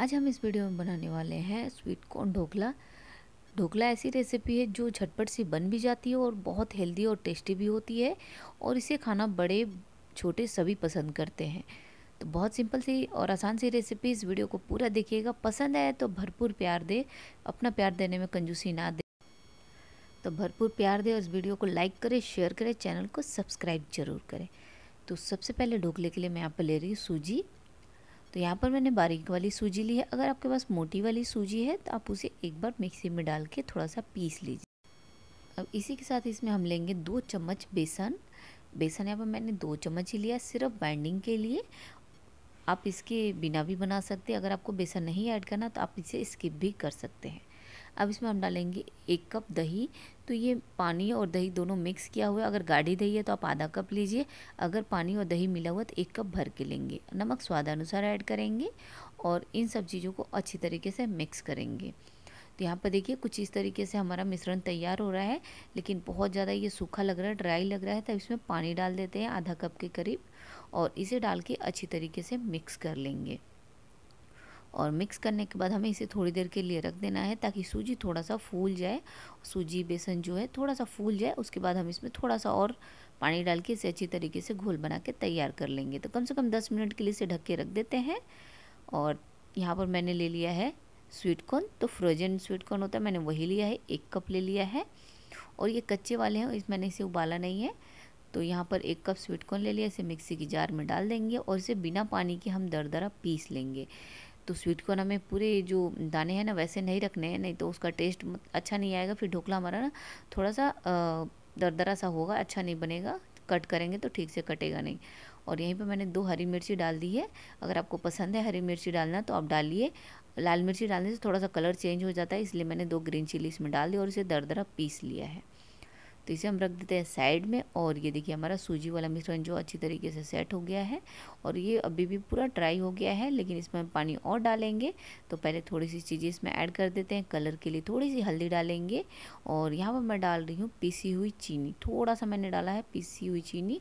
आज हम इस वीडियो में बनाने वाले हैं स्वीट कॉर्न ढोकला ढोकला ऐसी रेसिपी है जो झटपट सी बन भी जाती है और बहुत हेल्दी और टेस्टी भी होती है और इसे खाना बड़े छोटे सभी पसंद करते हैं तो बहुत सिंपल सी और आसान सी रेसिपी इस वीडियो को पूरा देखिएगा पसंद आए तो भरपूर प्यार दे अपना प्यार देने में कंजूसी ना दे तो भरपूर प्यार दे और इस वीडियो को लाइक करें शेयर करें चैनल को सब्सक्राइब जरूर करें तो सबसे पहले ढोकले के लिए मैं यहाँ पर ले रही हूँ सूजी तो यहाँ पर मैंने बारीक वाली सूजी ली है अगर आपके पास मोटी वाली सूजी है तो आप उसे एक बार मिक्सी में डाल के थोड़ा सा पीस लीजिए अब इसी के साथ इसमें हम लेंगे दो चम्मच बेसन बेसन यहाँ पर मैंने दो चम्मच ही लिया सिर्फ बाइंडिंग के लिए आप इसके बिना भी बना सकते हैं अगर आपको बेसन नहीं ऐड करना तो आप इसे स्किप भी कर सकते हैं अब इसमें हम डालेंगे एक कप दही तो ये पानी और दही दोनों मिक्स किया हुआ है अगर गाढ़ी दही है तो आप आधा कप लीजिए अगर पानी और दही मिला हुआ तो एक कप भर के लेंगे नमक स्वादानुसार ऐड करेंगे और इन सब चीज़ों को अच्छी तरीके से मिक्स करेंगे तो यहाँ पर देखिए कुछ इस तरीके से हमारा मिश्रण तैयार हो रहा है लेकिन बहुत ज़्यादा ये सूखा लग रहा है ड्राई लग रहा है तब इसमें पानी डाल देते हैं आधा कप के करीब और इसे डाल के अच्छी तरीके से मिक्स कर लेंगे और मिक्स करने के बाद हमें इसे थोड़ी देर के लिए रख देना है ताकि सूजी थोड़ा सा फूल जाए सूजी बेसन जो है थोड़ा सा फूल जाए उसके बाद हम इसमें थोड़ा सा और पानी डाल के इसे अच्छी तरीके से घोल बना के तैयार कर लेंगे तो कम से कम दस मिनट के लिए इसे ढक के रख देते हैं और यहाँ पर मैंने ले लिया है स्वीट कॉर्न तो फ्रोजन स्वीट कॉर्न होता है मैंने वही लिया है एक कप ले लिया है और ये कच्चे वाले हैं इस मैंने इसे उबाला नहीं है तो यहाँ पर एक कप स्वीट कॉर्न ले लिया इसे मिक्सी की जार में डाल देंगे और इसे बिना पानी के हम दर दरा पीस लेंगे तो स्वीट कॉर्न हमें पूरे जो दाने हैं ना वैसे नहीं रखने हैं नहीं तो उसका टेस्ट अच्छा नहीं आएगा फिर ढोकला हमारा ना थोड़ा सा दरदरा सा होगा अच्छा नहीं बनेगा कट करेंगे तो ठीक से कटेगा नहीं और यहीं पर मैंने दो हरी मिर्ची डाल दी है अगर आपको पसंद है हरी मिर्ची डालना तो आप डालिए लाल मिर्ची डालने से थोड़ा सा कलर चेंज हो जाता है इसलिए मैंने दो ग्रीन चिली इसमें डाल दी और इसे दरदरा पीस लिया है तो इसे हम रख देते हैं साइड में और ये देखिए हमारा सूजी वाला मिश्रण जो अच्छी तरीके से सेट हो गया है और ये अभी भी पूरा ड्राई हो गया है लेकिन इसमें हम पानी और डालेंगे तो पहले थोड़ी सी चीज़ें इसमें ऐड कर देते हैं कलर के लिए थोड़ी सी हल्दी डालेंगे और यहाँ पर मैं डाल रही हूँ पीसी हुई चीनी थोड़ा सा मैंने डाला है पीसी हुई चीनी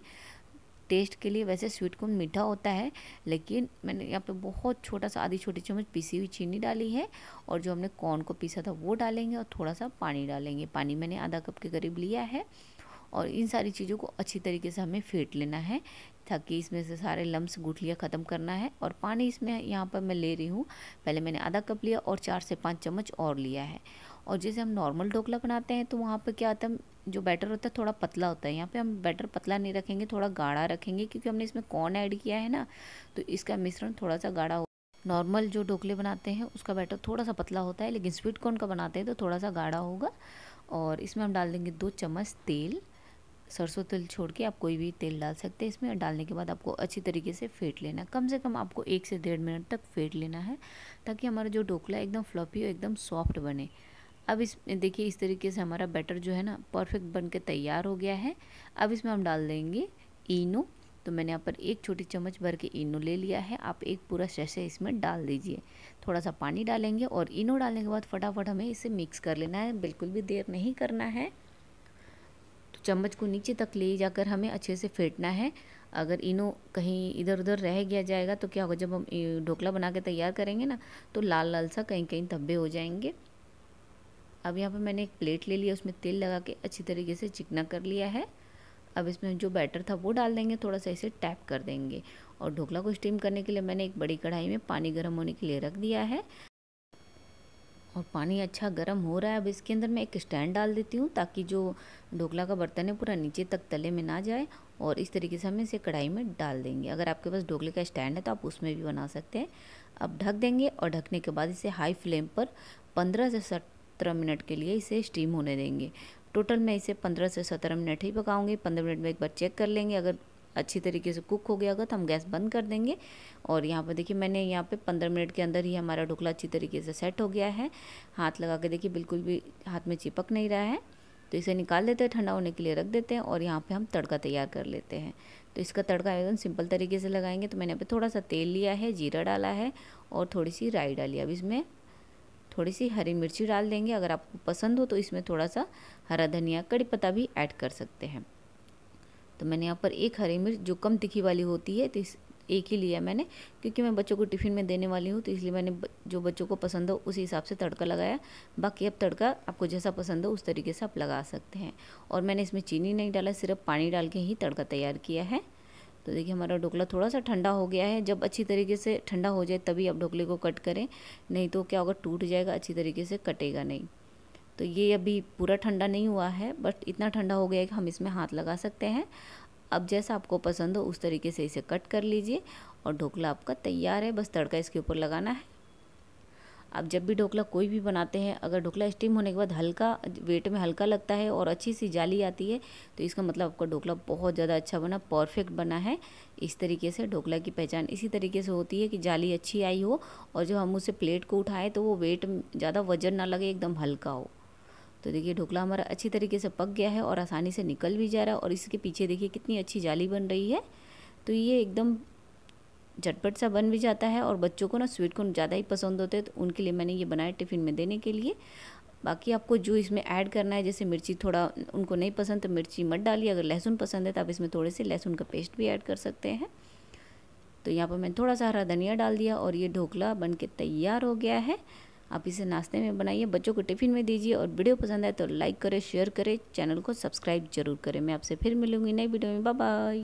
टेस्ट के लिए वैसे स्वीट कॉर्न मीठा होता है लेकिन मैंने यहाँ पे बहुत छोटा सा आधी छोटी चम्मच पीसी हुई चीनी डाली है और जो हमने कॉर्न को पीसा था वो डालेंगे और थोड़ा सा पानी डालेंगे पानी मैंने आधा कप के करीब लिया है और इन सारी चीज़ों को अच्छी तरीके से हमें फेंट लेना है ताकि इसमें से सारे लम्स गुठलियाँ ख़त्म करना है और पानी इसमें यहाँ पर मैं ले रही हूँ पहले मैंने आधा कप लिया और चार से पाँच चम्मच और लिया है और जैसे हम नॉर्मल ढोकला बनाते हैं तो वहाँ पर क्या आता है जो बैटर होता है थोड़ा पतला होता है यहाँ पे हम बैटर पतला नहीं रखेंगे थोड़ा गाढ़ा रखेंगे क्योंकि हमने इसमें कॉर्न ऐड किया है ना तो इसका मिश्रण थोड़ा सा गाढ़ा होगा नॉर्मल जो ढोकले बनाते हैं उसका बैटर थोड़ा सा पतला होता है लेकिन स्वीट कॉर्न का बनाते हैं तो थोड़ा सा गाढ़ा होगा और इसमें हम डाल देंगे दो चम्मच तेल सरसों तेल छोड़ के आप कोई भी तेल डाल सकते हैं इसमें डालने के बाद आपको अच्छी तरीके से फेंट लेना है कम से कम आपको एक से डेढ़ मिनट तक फेंट लेना है ताकि हमारा जो ढोकला एकदम फ्लफी और एकदम सॉफ्ट बने अब इस देखिए इस तरीके से हमारा बैटर जो है ना परफेक्ट बन के तैयार हो गया है अब इसमें हम डाल देंगे इनो तो मैंने यहाँ पर एक छोटी चम्मच भर के इनो ले लिया है आप एक पूरा सैसे इसमें डाल दीजिए थोड़ा सा पानी डालेंगे और इनो डालने के बाद फटाफट हमें इसे मिक्स कर लेना है बिल्कुल भी देर नहीं करना है तो चम्मच को नीचे तक ले जाकर हमें अच्छे से फेंटना है अगर इनो कहीं इधर उधर रह गया जाएगा तो क्या होगा जब हम ढोकला बना के तैयार करेंगे ना तो लाल लाल सा कहीं कहीं धब्बे हो जाएंगे अब यहाँ पर मैंने एक प्लेट ले लिया उसमें तेल लगा के अच्छी तरीके से चिकना कर लिया है अब इसमें जो बैटर था वो डाल देंगे थोड़ा सा इसे टैप कर देंगे और ढोकला को स्टीम करने के लिए मैंने एक बड़ी कढ़ाई में पानी गर्म होने के लिए रख दिया है और पानी अच्छा गर्म हो रहा है अब इसके अंदर मैं एक स्टैंड डाल देती हूँ ताकि जो ढोकला का बर्तन है पूरा नीचे तक तले में ना जाए और इस तरीके से हमें इसे कढ़ाई में डाल देंगे अगर आपके पास ढोकले का स्टैंड है तो आप उसमें भी बना सकते हैं अब ढक देंगे और ढकने के बाद इसे हाई फ्लेम पर पंद्रह से सत्रह मिनट के लिए इसे स्टीम होने देंगे टोटल मैं इसे पंद्रह से सत्रह मिनट ही पकाऊंगी पंद्रह मिनट में एक बार चेक कर लेंगे अगर अच्छी तरीके से कुक हो गया होगा तो हम गैस बंद कर देंगे और यहाँ पर देखिए मैंने यहाँ पे पंद्रह मिनट के अंदर ही हमारा ढोकला अच्छी तरीके से सेट हो गया है हाथ लगा के देखिए बिल्कुल भी हाथ में चिपक नहीं रहा है तो इसे निकाल देते हैं ठंडा होने के लिए रख देते हैं और यहाँ पे हम तड़का तैयार कर लेते हैं तो इसका तड़का एकदम सिंपल तरीके से लगाएंगे तो मैंने यहाँ पे थोड़ा सा तेल लिया है जीरा डाला है और थोड़ी सी राई डाली अब इसमें थोड़ी सी हरी मिर्ची डाल देंगे अगर आपको पसंद हो तो इसमें थोड़ा सा हरा धनिया कड़ी पत्ता भी ऐड कर सकते हैं तो मैंने यहाँ पर एक हरी मिर्च जो कम तिखी वाली होती है तो इस एक ही लिया मैंने क्योंकि मैं बच्चों को टिफ़िन में देने वाली हूँ तो इसलिए मैंने जो बच्चों को पसंद हो उसी हिसाब से तड़का लगाया बाकी अब तड़का आपको जैसा पसंद हो उस तरीके से आप लगा सकते हैं और मैंने इसमें चीनी नहीं डाला सिर्फ पानी डाल के ही तड़का तैयार किया है तो देखिए हमारा ढोकला थोड़ा सा ठंडा हो गया है जब अच्छी तरीके से ठंडा हो जाए तभी आप ढोकले को कट करें नहीं तो क्या होगा टूट जाएगा अच्छी तरीके से कटेगा नहीं तो ये अभी पूरा ठंडा नहीं हुआ है बट इतना ठंडा हो गया है कि हम इसमें हाथ लगा सकते हैं अब जैसा आपको पसंद हो उस तरीके से इसे कट कर लीजिए और ढोकला आपका तैयार है बस तड़का इसके ऊपर लगाना है आप जब भी ढोकला कोई भी बनाते हैं अगर ढोकला स्टीम होने के बाद हल्का वेट में हल्का लगता है और अच्छी सी जाली आती है तो इसका मतलब आपका ढोकला बहुत ज़्यादा अच्छा बना परफेक्ट बना है इस तरीके से ढोकला की पहचान इसी तरीके से होती है कि जाली अच्छी आई हो और जब हम उसे प्लेट को उठाएँ तो वो वेट ज़्यादा वजन ना लगे एकदम हल्का हो तो देखिए ढोकला हमारा अच्छी तरीके से पक गया है और आसानी से निकल भी जा रहा है और इसके पीछे देखिए कितनी अच्छी जाली बन रही है तो ये एकदम झटपट सा बन भी जाता है और बच्चों को ना स्वीट कॉर्न ज़्यादा ही पसंद होते हैं तो उनके लिए मैंने ये बनाया टिफ़िन में देने के लिए बाकी आपको जो इसमें ऐड करना है जैसे मिर्ची थोड़ा उनको नहीं पसंद तो मिर्ची मत डालिए अगर लहसुन पसंद है तो आप इसमें थोड़े से लहसुन का पेस्ट भी ऐड कर सकते हैं तो यहाँ पर मैंने थोड़ा सा हरा धनिया डाल दिया और ये ढोकला बन के तैयार हो गया है आप इसे नाश्ते में बनाइए बच्चों को टिफ़िन में दीजिए और वीडियो पसंद आए तो लाइक करें शेयर करें चैनल को सब्सक्राइब जरूर करें मैं आपसे फिर मिलूँगी नई वीडियो में बाय